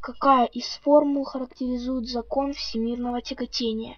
Какая из формул характеризует закон всемирного тяготения?